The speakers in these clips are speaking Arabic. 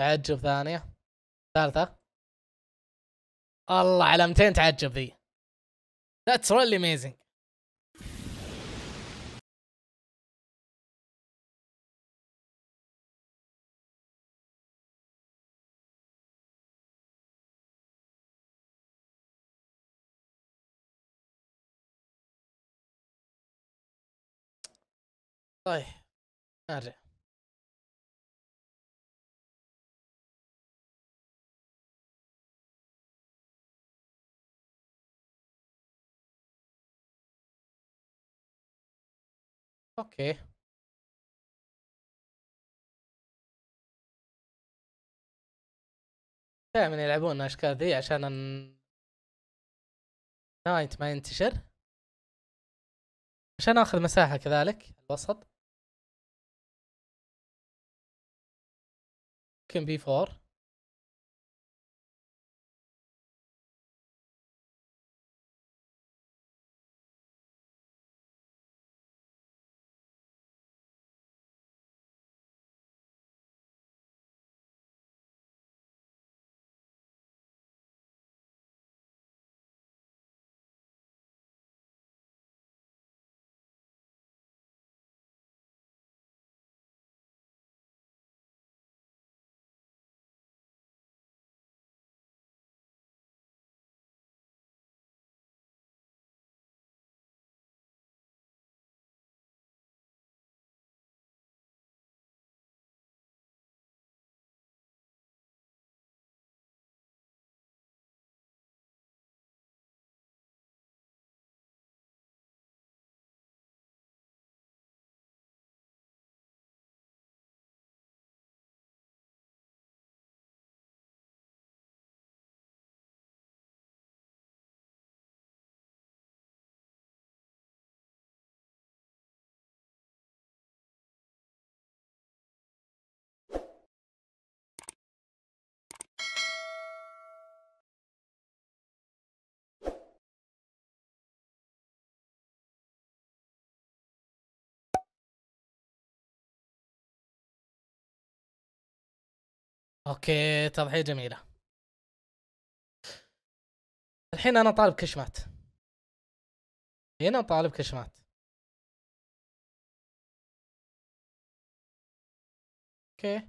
تعجب ثانية ثالثة الله علامتين تعجب ذي That's really amazing طيب نرجع اوكي دائما يلعبون الاشكال ذي عشان ان... نايت ما ينتشر عشان اخذ مساحة كذلك الوسط يمكن بي 4 اوكي تضحيه طيب، جميله الحين انا طالب كشمات هنا طالب كشمات اوكي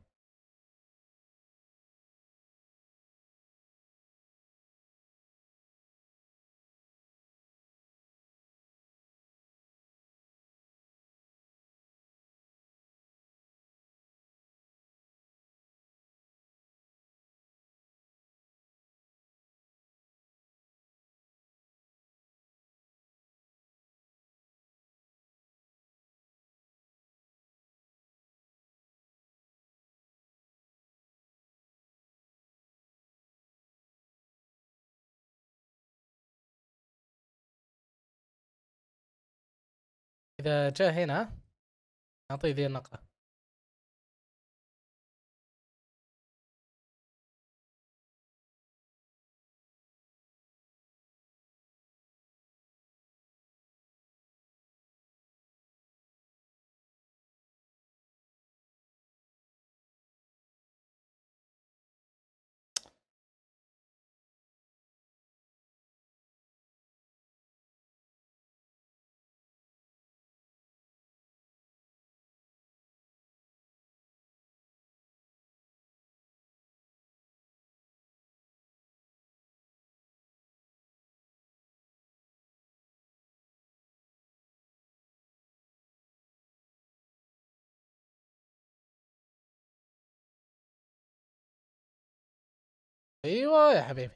اذا جاء هنا نعطيه ذي النقطه ايوه يا حبيبي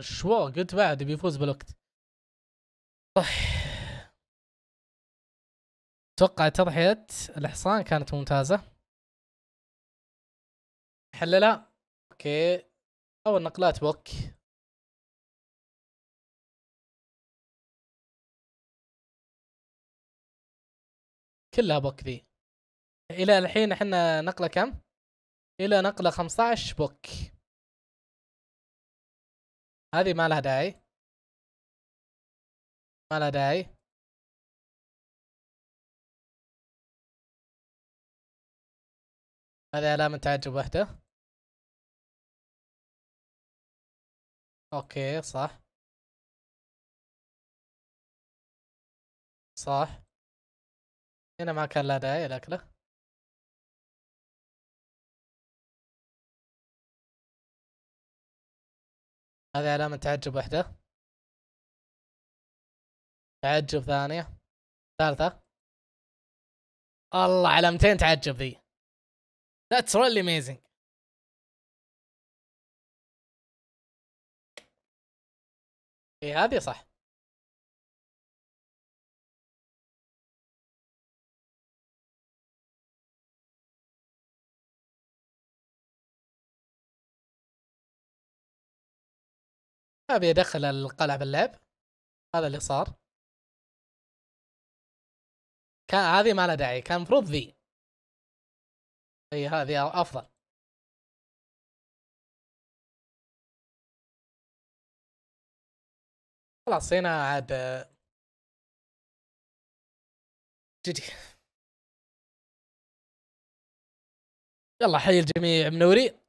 شو قلت بعد بيفوز بالوقت صح اتوقع تضحية الحصان كانت ممتازة حللها اوكي او النقلات بوك كلها بوك ذي الى الحين احنا نقله كم الى نقله 15 بوك هذه ما لها داعي ما لها داعي هذه علامة تعجب واحدة اوكي صح صح هنا ما كان لا داعي الأكلة هذه علامة تعجب واحدة تعجب ثانية ثالثة الله علامتين تعجب ذي That's really amazing اي هذه صح ابي ادخل القلعه باللعب هذا اللي صار كان هذه ما لها داعي كان المفروض ذي هي هذه افضل خلاص هنا عاد جدي يلا حي الجميع منورين